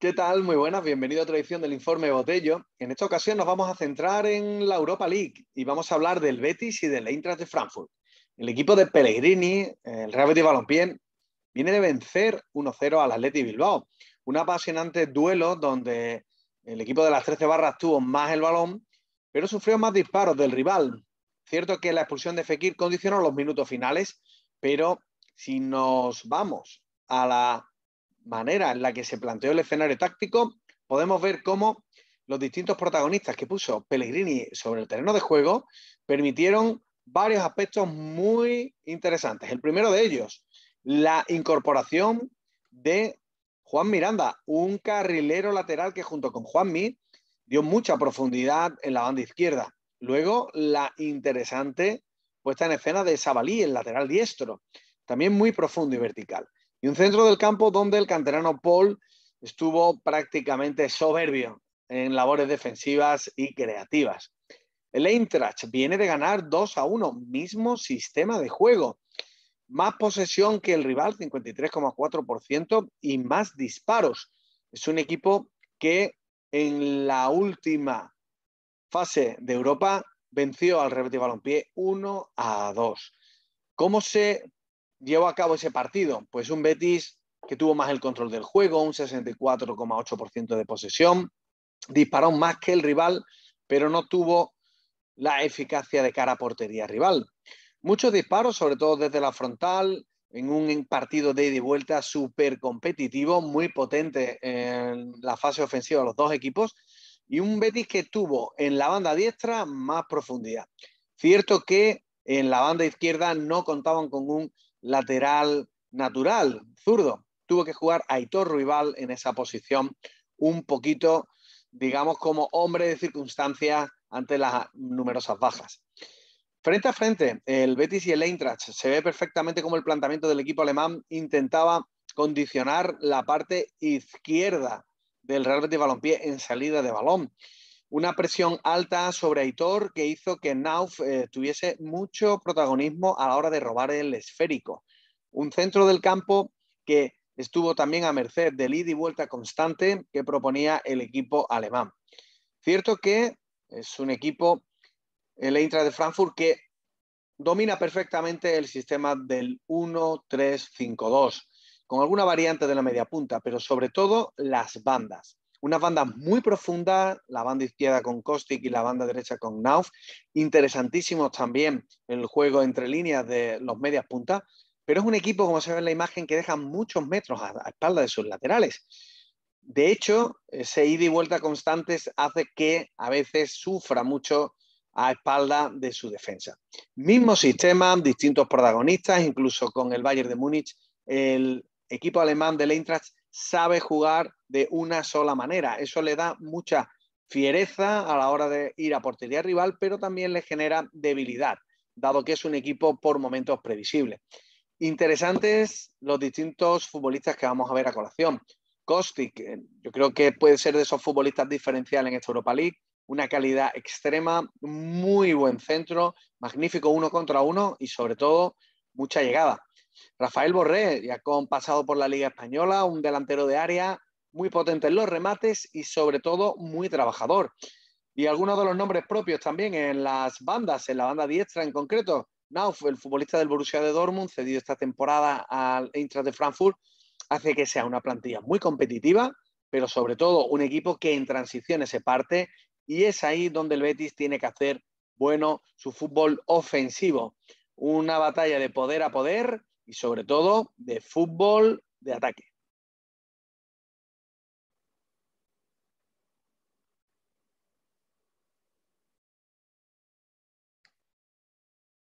¿Qué tal? Muy buenas, bienvenido a otra edición del Informe Botello. En esta ocasión nos vamos a centrar en la Europa League y vamos a hablar del Betis y del Eintracht de Frankfurt. El equipo de Pellegrini, el Real Betis Balompié, viene de vencer 1-0 al Atleti Bilbao. Un apasionante duelo donde el equipo de las 13 barras tuvo más el balón, pero sufrió más disparos del rival. Cierto que la expulsión de Fekir condicionó los minutos finales, pero si nos vamos a la manera en la que se planteó el escenario táctico, podemos ver cómo los distintos protagonistas que puso Pellegrini sobre el terreno de juego permitieron varios aspectos muy interesantes. El primero de ellos, la incorporación de Juan Miranda, un carrilero lateral que junto con Juan Juanmi dio mucha profundidad en la banda izquierda. Luego, la interesante puesta en escena de Sabalí, el lateral diestro, también muy profundo y vertical. Y un centro del campo donde el canterano Paul estuvo prácticamente soberbio en labores defensivas y creativas. El Eintracht viene de ganar 2 a 1, mismo sistema de juego. Más posesión que el rival, 53,4%, y más disparos. Es un equipo que en la última fase de Europa venció al Betis Balompié 1 a 2. ¿Cómo se llevó a cabo ese partido? Pues un Betis que tuvo más el control del juego, un 64,8% de posesión, disparó más que el rival, pero no tuvo la eficacia de cara a portería rival. Muchos disparos, sobre todo desde la frontal, en un partido de ida y vuelta súper competitivo, muy potente en la fase ofensiva de los dos equipos, y un Betis que tuvo en la banda diestra más profundidad. Cierto que en la banda izquierda no contaban con un lateral natural, zurdo. Tuvo que jugar Aitor Ruibal en esa posición, un poquito, digamos, como hombre de circunstancias ante las numerosas bajas. Frente a frente, el Betis y el Eintracht se ve perfectamente como el planteamiento del equipo alemán intentaba condicionar la parte izquierda del Real Betis Balompié en salida de balón una presión alta sobre Aitor que hizo que Nauf eh, tuviese mucho protagonismo a la hora de robar el esférico. Un centro del campo que estuvo también a merced de Lid y vuelta constante que proponía el equipo alemán. Cierto que es un equipo, el intra de Frankfurt, que domina perfectamente el sistema del 1-3-5-2, con alguna variante de la media punta, pero sobre todo las bandas unas bandas muy profundas, la banda izquierda con Kostik y la banda derecha con Knauf. interesantísimos también el juego entre líneas de los medias puntas, pero es un equipo, como se ve en la imagen, que deja muchos metros a, a espalda de sus laterales. De hecho, ese ida y vuelta constantes hace que a veces sufra mucho a espalda de su defensa. Mismo sistema, distintos protagonistas, incluso con el Bayern de Múnich, el equipo alemán del Eintracht sabe jugar de una sola manera. Eso le da mucha fiereza a la hora de ir a portería rival, pero también le genera debilidad, dado que es un equipo por momentos previsible. Interesantes los distintos futbolistas que vamos a ver a colación. Kostic, yo creo que puede ser de esos futbolistas diferenciales en esta Europa League, una calidad extrema, muy buen centro, magnífico uno contra uno y sobre todo mucha llegada. Rafael Borré, ya con pasado por la Liga Española, un delantero de área muy potente en los remates y sobre todo muy trabajador. Y algunos de los nombres propios también en las bandas, en la banda diestra en concreto. Nauf, el futbolista del Borussia de Dortmund, cedido esta temporada al Eintracht de Frankfurt, hace que sea una plantilla muy competitiva, pero sobre todo un equipo que en transiciones se parte y es ahí donde el Betis tiene que hacer bueno su fútbol ofensivo. Una batalla de poder a poder, y sobre todo de fútbol de ataque.